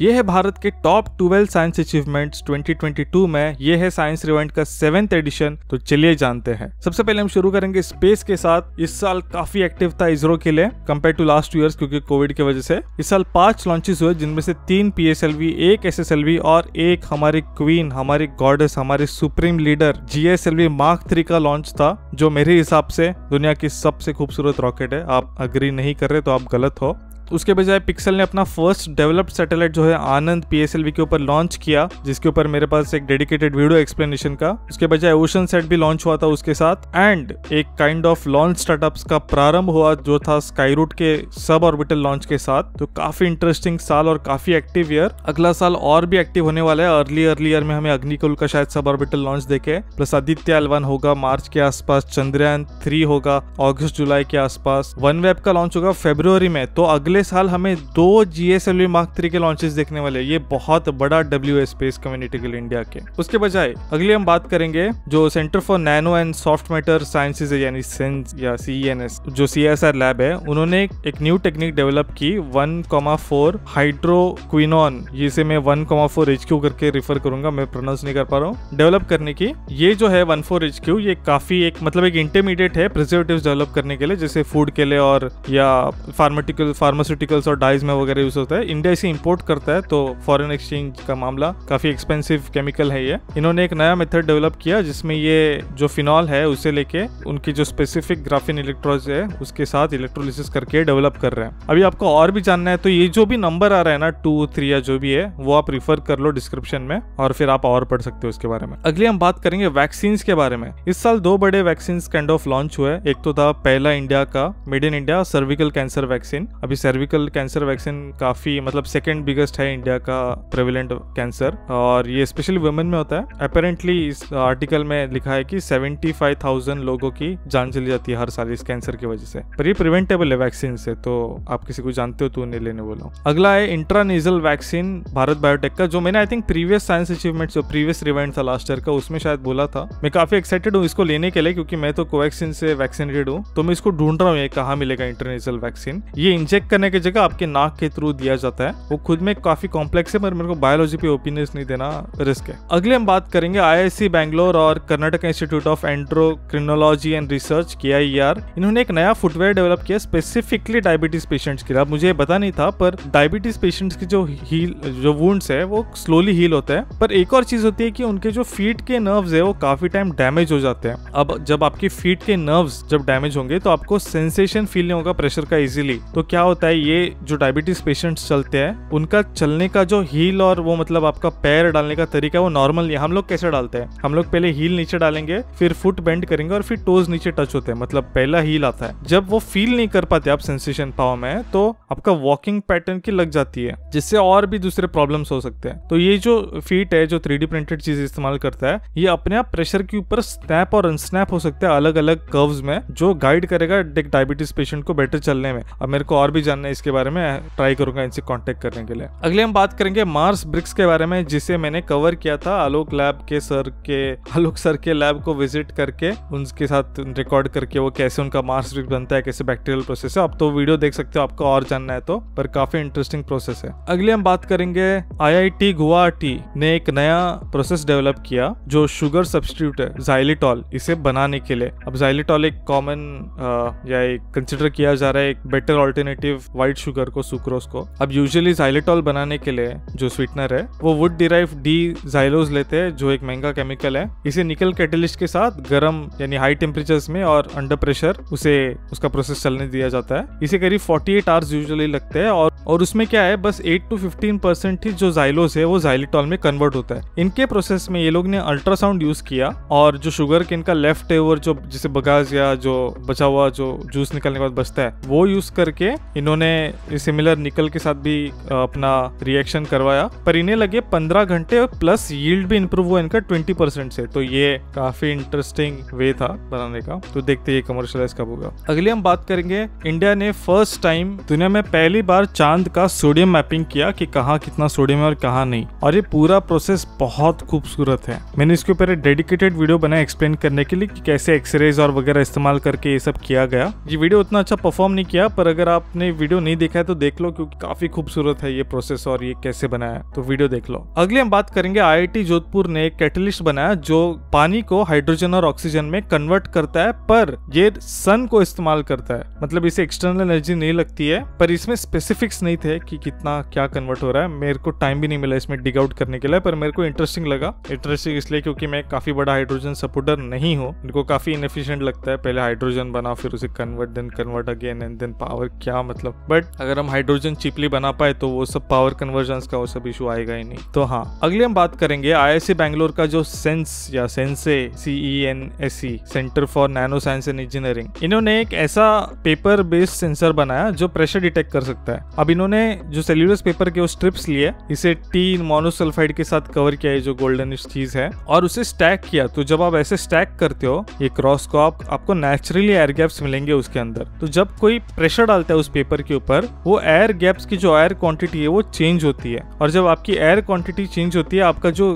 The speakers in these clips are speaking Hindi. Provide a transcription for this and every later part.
ये है भारत के टॉप ट्वेल्व साइंस अचीवमेंट्स 2022 में ये है साइंस रिवेंट का सेवेंथ एडिशन तो चलिए जानते हैं सबसे पहले हम शुरू करेंगे स्पेस के साथ इस साल काफी एक्टिव था इसरो के लिए कम्पेयर टू लास्ट ईयर क्योंकि कोविड की वजह से इस साल पांच लॉन्चेस हुए जिनमें से तीन पी एक एस और एक हमारी क्वीन हमारी गॉडेस हमारे supreme leader ji mark three का लॉन्च था जो मेरे हिसाब से दुनिया की सबसे खूबसूरत रॉकेट है आप अग्री नहीं कर रहे तो आप गलत हो उसके बजाय पिक्सल ने अपना फर्स्ट डेवलप्ड सैटेलाइट जो है आनंद पीएसएलवी के ऊपर लॉन्च किया जिसके ऊपर मेरे पास एक डेडिकेटेड वीडियो एक्सप्लेनेशन का उसके बजाय ओशन सेट भी लॉन्च हुआ था उसके साथ एंड एक काइंड ऑफ लॉन्च स्टार्टअप का प्रारंभ हुआ जो था स्काई रूट के सब ऑर्बिटल लॉन्च के साथ तो काफी इंटरेस्टिंग साल और काफी एक्टिव ईयर अगला साल और भी एक्टिव होने वाला है अर्ली अर्ली ईयर में हमें अग्निकुल का शायद सब ऑर्बिटल लॉन्च देखे प्लस आदित्य एलवन होगा मार्च के आसपास चंद्रयान थ्री होगा ऑगस्ट जुलाई के आसपास वन वेब का लॉन्च होगा फेब्रुवरी में तो अगले अगले साल हमें दो G S L mark three के लॉन्चेस देखने वाले ये बहुत बड़ा डब्ल्यू स्पेस कम्युनिटी के लिए इंडिया के उसके बजाय अगली हम बात करेंगे जो centre for nano and soft matter sciences यानी सेंस या सी एन एस जो सी एस आर लैब है उन्होंने एक न्यू टेक्निक डेवलप की वन कॉमा फोर हाइड्रोक्विनॉन जिसे मैं one comma four H Q करके रिफर करूंगा मैं प्रोनाउंस नहीं कर पा रहा हूँ डेवलप करने की ये जो है वन फोर एच क्यू ये काफी एक मतलब एक इंटरमीडिएट है प्रिजर्वेटिव डेवलप करने के लिए जैसे फूड के लिए और या फार्मेटिकल फार्मा फार्मास्यूटिकल्स और डाइज में वगैरह यूज होता है इंडिया इसे इम्पोर्ट करता है तो फॉरन एक्सचेंज का मामला काफी एक्सपेंसिव केमिकल है ये इन्होंने एक नया मेथड डेवलप किया जिसमें ये जो फिनॉल है उसे लेके उनकी जो स्पेसिफिक ग्राफिन इलेक्ट्रोज है उसके साथ इलेक्ट्रोलिसिस करके डेवलप कर रहे हैं अभी आपको और भी जानना है तो ये जो भी नंबर आ रहा है ना टू थ्री या जो भी है वो आप रिफर कर लो डिस्क्रिप्शन में और फिर आप और पढ़ सकते हो इसके बारे में अगली हम बात करेंगे वैक्सीन के बारे में इस साल दो बड़े वैक्सीन काइंड ऑफ लॉन्च हुए एक तो था पहला इंडिया का made in India cervical cancer vaccine अभी सर्विकल कैंसर वैक्सीन काफ़ी मतलब सेकेंड बिगेस्ट है इंडिया का प्रेविलेंट कैंसर और ये स्पेशली वुमेन में होता है अपेरेंटली इस आर्टिकल में लिखा है कि 75,000 लोगों की जान चली जाती है हर साल इस कैंसर की वजह से पर ये प्रिवेंटेबल है वैक्सीन से तो आप किसी को जानते हो तो उन्हें लेने बोलो अगला है इंट्रानेजल वैक्सीन भारत बायोटेक का जो मैंने I think previous science achievement जो प्रीवियस रिवेंट था लास्ट ईयर का उसमें शायद बोला था मैं काफी एक्साइटेड हूँ इसको लेने के लिए क्योंकि मैं तो कोवैक्सीन से वैक्सीनेटेड हूँ तो मैं इसको ढूंढ रहा हूँ ये कहाँ मिलेगा इंटरनेशनल वैक्सीन ये इंजेक्ट करने करने की जगह आपके नाक के थ्रू दिया जाता है वो खुद में काफी कॉम्प्लेक्स है पर मेरे को बायोलॉजी पे ओपिनियंस नहीं देना रिस्क है अगले हम बात करेंगे आईआईसी बैंगलोर और Karnataka institute of endocrinology and research के इन्होंने एक नया फुटवेयर डेवलप किया स्पेसिफिकली डायबिटीज पेशेंट्स के लिए मुझे पता नहीं था पर डायबिटीज पेशेंट्स की जो हील जो वुंड्स है वो स्लोली हील होता है पर एक और चीज होती है कि उनके जो फीट के नर्व्स है वो काफी टाइम डैमेज हो जाते हैं अब जब आपकी फीट के नर्व्स जब डैमेज होंगे तो आपको सेंसेशन फील नहीं होगा प्रेशर का इजीली तो क्या होता है ये जो डायबिटीज पेशेंट्स चलते हैं उनका चलने का जो हील और वो मतलब आपका पैर डालने का तरीका वो नॉर्मल हम लोग कैसे डालते हैं हम लोग पहले हील नीचे डालेंगे फिर फुट बेंड करेंगे और फिर टोज नीचे टच होते हैं मतलब पहला हील आता है जब वो फील नहीं कर पाते आप सेंसेशन पाव में तो आपका वॉकिंग पैटर्न की लग जाती है जिससे और भी दूसरे प्रॉब्लम हो सकते हैं तो ये जो फीट है जो थ्री प्रिंटेड चीज इस्तेमाल करता है ये अपने आप प्रेशर के ऊपर स्नैप और अनस्नैप हो सकते हैं अलग अलग कर्व में जो गाइड करेगा डायबिटीज पेशेंट को बेटर चलने में अब मेरे को और भी जानने मैं इसके बारे में ट्राई करूंगा इनसे कॉन्टेक्ट करने के लिए अगले हम बात करेंगे मार्स ब्रिक्स के बारे में जिसे मैंने कवर किया था आलोक लैब के सर के आलोक सर के लैब को विजिट करके उनके साथ रिकॉर्ड करके वो कैसे उनका मार्स ब्रिक्स बनता है कैसे बैक्टीरियल प्रोसेस है आप तो वीडियो देख सकते हो आपको और जानना है तो पर काफी इंटरेस्टिंग प्रोसेस है अगले हम बात करेंगे आई गुवाहाटी ने एक नया प्रोसेस डेवलप किया जो शुगर सब्सटीट्यूट है जाइलिटॉल इसे बनाने के लिए अब जाइलिटॉल एक कॉमन या एक कंसिडर किया जा रहा है एक बेटर ऑल्टरनेटिव व्हाइट शुगर को सुक्रोज को अब यूजुअली जाइलेटॉल बनाने के लिए जो स्वीटनर है वो वुड डिराइव डी जाइलोज लेते हैं जो एक महंगा केमिकल है इसे निकल कैटलिस्ट के साथ गर्म यानी हाई टेम्परेचर में और अंडर प्रेशर उसे उसका प्रोसेस चलने दिया जाता है इसे करीब एट आवर्स यूजली लगते हैं और और उसमें क्या है बस एट टू फिफ्टीन परसेंट ही जो जाइलोज है वो जाइलेटॉल में कन्वर्ट होता है इनके प्रोसेस में ये लोग ने अल्ट्रासाउंड यूज किया और जो शुगर के इनका लेफ्ट है जो जिसे बगाज या जो बचा हुआ जो जूस निकलने के बाद बचता है वो यूज करके इन्होंने उन्होंने सिमिलर निकल के साथ भी अपना रिएक्शन करवाया पर इन्हें लगे पंद्रह घंटे प्लस यील्ड भी इंप्रूव हुआ इनका ट्वेंटी परसेंट से तो ये काफी इंटरेस्टिंग वे था बनाने का तो देखते ये कमर्शलाइज कब होगा अगले हम बात करेंगे इंडिया ने फर्स्ट टाइम दुनिया में पहली बार चांद का सोडियम मैपिंग किया कि कहाँ कितना सोडियम है और कहाँ नहीं और ये पूरा प्रोसेस बहुत खूबसूरत है मैंने इसके ऊपर एक डेडिकेटेड वीडियो बनाया एक्सप्लेन करने के लिए कि कैसे एक्सरेज और वगैरह इस्तेमाल करके ये सब किया गया ये वीडियो उतना अच्छा परफॉर्म नहीं किया पर अगर आपने वीडियो नहीं देखा है तो देख लो क्योंकि काफी खूबसूरत है ये प्रोसेस और ये कैसे बनाया तो वीडियो देख लो अगले हम बात करेंगे आई जोधपुर ने एक कैटलिस्ट बनाया जो पानी को हाइड्रोजन और ऑक्सीजन में कन्वर्ट करता है पर ये सन को इस्तेमाल करता है मतलब इसे एक्सटर्नल एनर्जी नहीं लगती है पर इसमें स्पेसिफिक्स नहीं थे कि कितना क्या कन्वर्ट हो रहा है मेरे को टाइम भी नहीं मिला इसमें डिग आउट करने के लिए पर मेरे को इंटरेस्टिंग लगा इंटरेस्टिंग इसलिए क्योंकि मैं काफी बड़ा हाइड्रोजन सपोर्टर नहीं हूँ इनको काफी इनफिशियंट लगता है पहले हाइड्रोजन बना फिर उसे convert then convert again and then power क्या मतलब बट अगर हम हाइड्रोजन चिपली बना पाए तो वो सब पावर कन्वर्जन का वो सब इशू आएगा ही नहीं तो हाँ अगले हम बात करेंगे आई बैंगलोर का जो सेंस या CeNSE C N S C centre for nano science and engineering इन्होंने एक ऐसा पेपर बेस्ड सेंसर बनाया जो प्रेशर डिटेक्ट कर सकता है अब इन्होंने जो सेल्यूलस पेपर के वो स्ट्रिप्स लिए इसे टी मोनोसल्फाइड के साथ कवर किया है जो गोल्डन चीज है और उसे स्टैक किया तो जब आप ऐसे स्टैक करते हो ये क्रॉस को आप, आपको नेचुरली एयर गैप्स मिलेंगे उसके अंदर तो जब कोई प्रेशर डालता है उस पेपर के ऊपर वो एयर गैप्स की जो एयर क्वांटिटी है वो चेंज होती है और जब आपकी एयर क्वांटिटी चेंज होती है आपका जो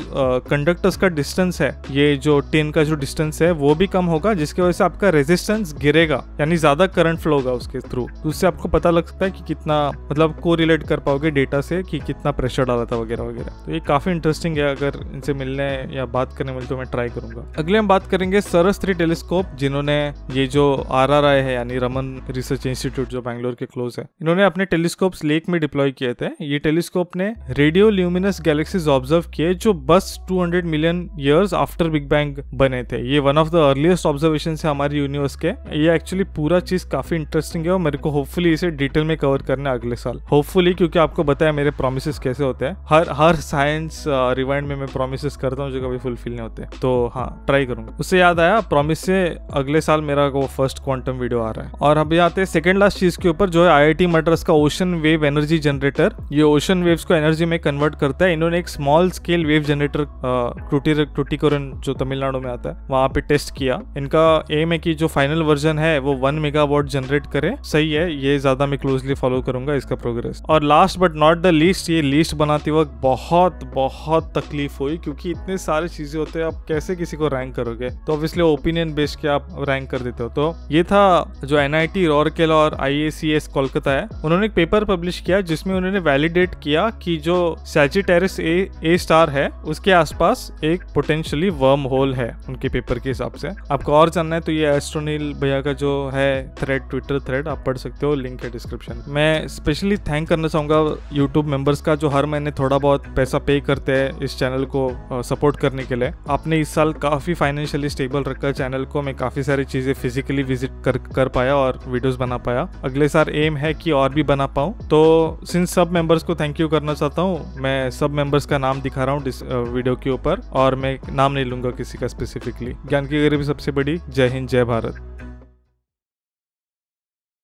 कंडक्टर्स का डिस्टेंस है ये जो टेन का जो डिस्टेंस है वो भी कम होगा जिसकी वजह से आपका रेजिस्टेंस गिरेगा यानी ज्यादा करंट फ्लो होगा उसके थ्रू तो उससे आपको पता लग सकता है कि कितना मतलब को रिलेट कर पाओगे डेटा से कि कितना प्रेशर डाला था वगैरह वगैरह तो ये काफी इंटरेस्टिंग है अगर इनसे मिलने या बात करने मिले तो मैं ट्राई करूंगा अगले हम बात करेंगे सरस थ्री टेलीस्कोप जिन्होंने ये जो आर है यानी रमन रिसर्च इंस्टीट्यूट जो बैंगलोर के क्लोज है इन्होंने अपने टेलीस्कोप लेक में डिप्लॉय किए थे ये टेलीस्कोप ने रेडियो ल्यूमिनस गैलेक्सीज ऑब्जर्व किए जो बस 200 million years after big bang बने थे ये one of the earliest observation है हमारे यूनिवर्स के ये एक्चुअली पूरा चीज काफी इंटरेस्टिंग है और मेरे को होपफुली इसे डिटेल में कवर करना अगले साल होपफुली क्योंकि आपको बताया मेरे प्रोमिस कैसे होते हैं हर हर साइंस रिवाइंड uh, में मैं प्रोमिस करता हूँ जो कभी फुलफिल नहीं होते तो हाँ ट्राई करूंगा उससे याद आया प्रोमिस से अगले साल मेरा वो फर्स्ट क्वांटम वीडियो आ रहा है और अभी आते हैं सेकेंड लास्ट चीज के ऊपर जो है आई आई मद्रास का ओशन वेव एनर्जी जनरेटर ये ओशन वेव्स को एनर्जी में कन्वर्ट करता है इन्होंने एक स्मॉल स्केल वेव जनरेटर क्रुटिकरण जो तमिलनाडु में आता है वहां पे टेस्ट किया इनका एम है कि जो फाइनल वर्जन है वो वन मेगावाट जनरेट करे सही है ये ज्यादा मैं क्लोजली फॉलो करूंगा इसका प्रोग्रेस और last but not the least ये लिस्ट बनाते वक्त बहुत बहुत तकलीफ हुई क्योंकि इतने सारे चीजें होते हैं आप कैसे किसी को रैंक करोगे तो ऑब्वियसली ओपिनियन बेस के आप रैंक कर देते हो तो ये था जो एन आई टी और आई ए सी एस कोलकाता सकता है उन्होंने एक पेपर पब्लिश किया जिसमें उन्होंने वैलिडेट किया कि जो सैजिटेरिस ए ए स्टार है उसके आसपास एक पोटेंशियली वर्म होल है उनके पेपर के हिसाब से आपको और जानना है तो ये एस्ट्रोनील भैया का जो है थ्रेड ट्विटर थ्रेड आप पढ़ सकते हो लिंक है डिस्क्रिप्शन मैं स्पेशली थैंक करना चाहूंगा यूट्यूब मेंबर्स का जो हर महीने थोड़ा बहुत पैसा पे करते हैं इस चैनल को सपोर्ट करने के लिए आपने इस साल काफ़ी फाइनेंशियली स्टेबल रखा चैनल को मैं काफ़ी सारी चीज़ें फिजिकली विजिट कर कर पाया और वीडियोस बना पाया अगले साल एम है है कि और भी बना पाऊँ तो सिंस सब मेंबर्स को थैंक यू करना चाहता हूँ मैं सब मेंबर्स का नाम दिखा रहा हूँ वीडियो के ऊपर और मैं नाम नहीं लूंगा किसी का स्पेसिफिकली ज्ञान की गरीबी सबसे बड़ी जय हिंद जय भारत